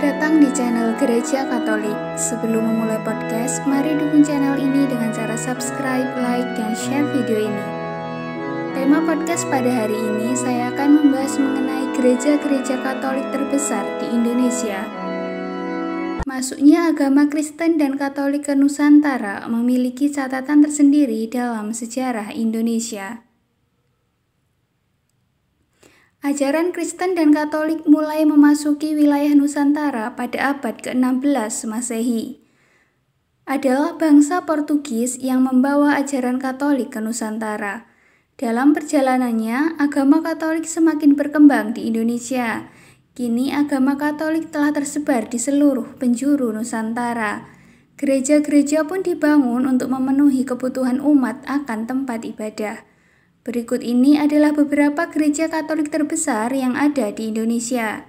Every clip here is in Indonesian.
datang di channel Gereja Katolik. Sebelum memulai podcast, mari dukung channel ini dengan cara subscribe, like, dan share video ini. Tema podcast pada hari ini saya akan membahas mengenai gereja-gereja Katolik terbesar di Indonesia. Masuknya agama Kristen dan Katolik ke Nusantara memiliki catatan tersendiri dalam sejarah Indonesia. Ajaran Kristen dan Katolik mulai memasuki wilayah Nusantara pada abad ke-16 Masehi. Adalah bangsa Portugis yang membawa ajaran Katolik ke Nusantara. Dalam perjalanannya, agama Katolik semakin berkembang di Indonesia. Kini agama Katolik telah tersebar di seluruh penjuru Nusantara. Gereja-gereja pun dibangun untuk memenuhi kebutuhan umat akan tempat ibadah. Berikut ini adalah beberapa gereja Katolik terbesar yang ada di Indonesia.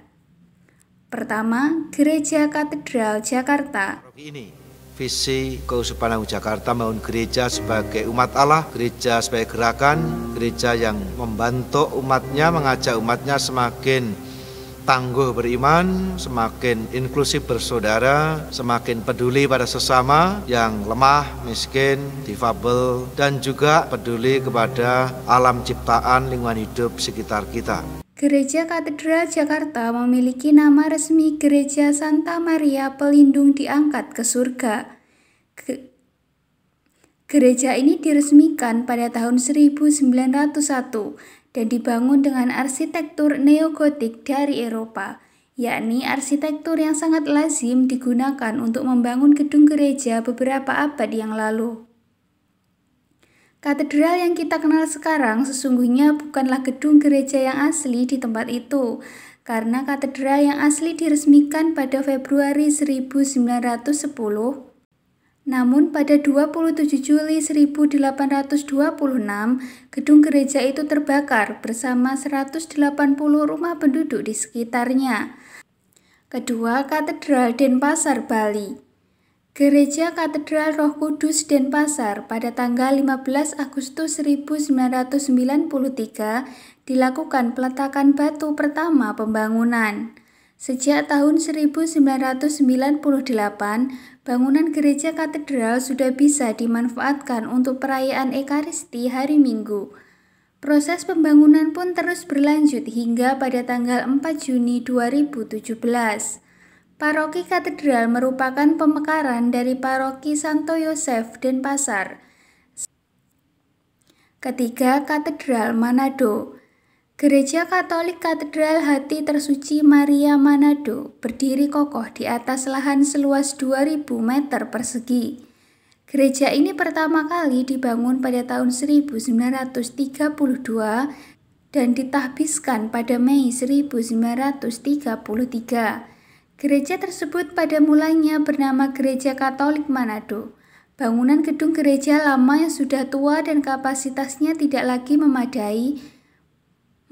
Pertama, Gereja Katedral Jakarta. Ini visi Keuskupan Jakarta membangun gereja sebagai umat Allah, gereja sebagai gerakan, gereja yang membantu umatnya, mengajak umatnya semakin tangguh beriman, semakin inklusif bersaudara, semakin peduli pada sesama yang lemah, miskin, difabel, dan juga peduli kepada alam ciptaan lingkungan hidup sekitar kita. Gereja Katedral Jakarta memiliki nama resmi Gereja Santa Maria Pelindung Diangkat ke Surga. Ke Gereja ini diresmikan pada tahun 1901 dan dibangun dengan arsitektur neogotik dari Eropa, yakni arsitektur yang sangat lazim digunakan untuk membangun gedung gereja beberapa abad yang lalu. Katedral yang kita kenal sekarang sesungguhnya bukanlah gedung gereja yang asli di tempat itu, karena katedral yang asli diresmikan pada Februari 1910 namun pada 27 Juli 1826, gedung gereja itu terbakar bersama 180 rumah penduduk di sekitarnya. Kedua, Katedral Denpasar, Bali. Gereja Katedral Roh Kudus Denpasar pada tanggal 15 Agustus 1993 dilakukan peletakan batu pertama pembangunan. Sejak tahun 1998, bangunan gereja katedral sudah bisa dimanfaatkan untuk perayaan Ekaristi hari Minggu. Proses pembangunan pun terus berlanjut hingga pada tanggal 4 Juni 2017. Paroki Katedral merupakan pemekaran dari Paroki Santo Yosef dan Pasar. Ketiga, Katedral Manado. Gereja Katolik Katedral Hati Tersuci Maria Manado berdiri kokoh di atas lahan seluas 2000 meter persegi. Gereja ini pertama kali dibangun pada tahun 1932 dan ditahbiskan pada Mei 1933. Gereja tersebut pada mulanya bernama Gereja Katolik Manado. Bangunan gedung gereja lama yang sudah tua dan kapasitasnya tidak lagi memadai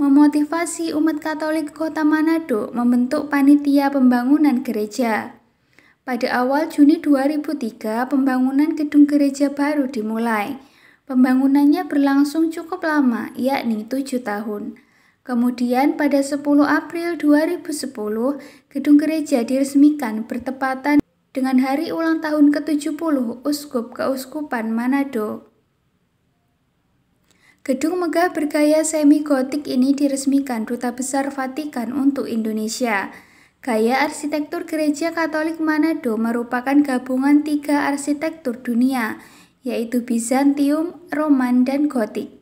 memotivasi umat Katolik Kota Manado membentuk panitia pembangunan gereja. Pada awal Juni 2003, pembangunan gedung gereja baru dimulai. Pembangunannya berlangsung cukup lama, yakni tujuh tahun. Kemudian pada 10 April 2010, gedung gereja diresmikan bertepatan dengan hari ulang tahun ke-70 Uskup Keuskupan Manado. Gedung megah bergaya semi-gotik ini diresmikan Duta Besar Vatikan untuk Indonesia. Gaya arsitektur gereja Katolik Manado merupakan gabungan tiga arsitektur dunia, yaitu Bizantium, Roman, dan Gotik.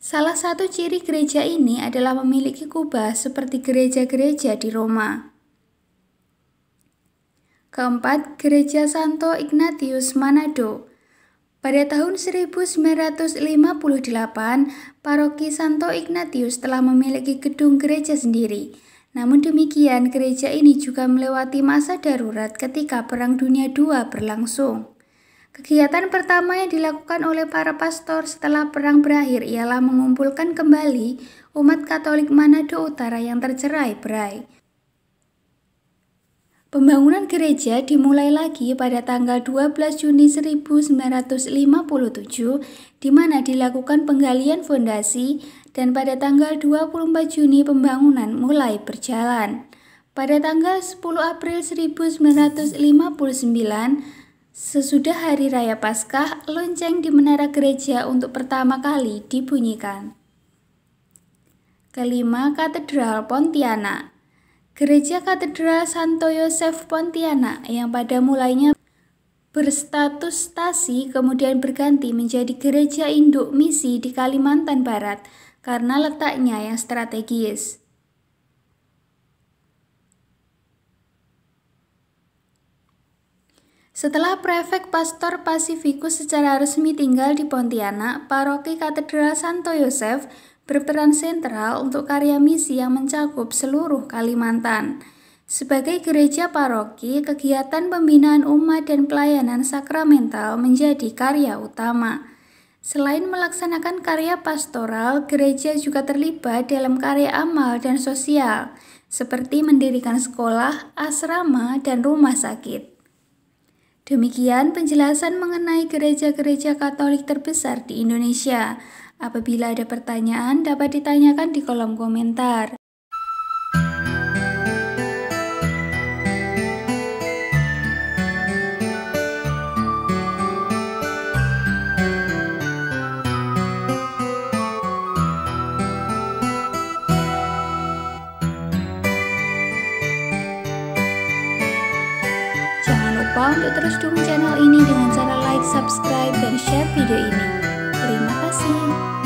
Salah satu ciri gereja ini adalah memiliki kubah seperti gereja-gereja di Roma. Keempat, Gereja Santo Ignatius Manado. Pada tahun 1958, paroki Santo Ignatius telah memiliki gedung gereja sendiri. Namun demikian, gereja ini juga melewati masa darurat ketika Perang Dunia II berlangsung. Kegiatan pertama yang dilakukan oleh para pastor setelah perang berakhir ialah mengumpulkan kembali umat Katolik Manado Utara yang tercerai berai. Pembangunan gereja dimulai lagi pada tanggal 12 Juni 1957 di mana dilakukan penggalian fondasi dan pada tanggal 24 Juni pembangunan mulai berjalan. Pada tanggal 10 April 1959 sesudah hari raya Paskah, lonceng di menara gereja untuk pertama kali dibunyikan. Kelima, Katedral Pontianak. Gereja Katedral Santo Yosef Pontianak yang pada mulainya berstatus stasi kemudian berganti menjadi gereja induk misi di Kalimantan Barat karena letaknya yang strategis. Setelah prefek Pastor Pasifikus secara resmi tinggal di Pontianak, Paroki Katedral Santo Yosef berperan sentral untuk karya misi yang mencakup seluruh Kalimantan. Sebagai gereja paroki, kegiatan pembinaan umat dan pelayanan sakramental menjadi karya utama. Selain melaksanakan karya pastoral, gereja juga terlibat dalam karya amal dan sosial, seperti mendirikan sekolah, asrama, dan rumah sakit. Demikian penjelasan mengenai gereja-gereja Katolik terbesar di Indonesia. Apabila ada pertanyaan, dapat ditanyakan di kolom komentar. Jangan lupa untuk terus dukung channel ini dengan cara like, subscribe, dan share video ini. assim.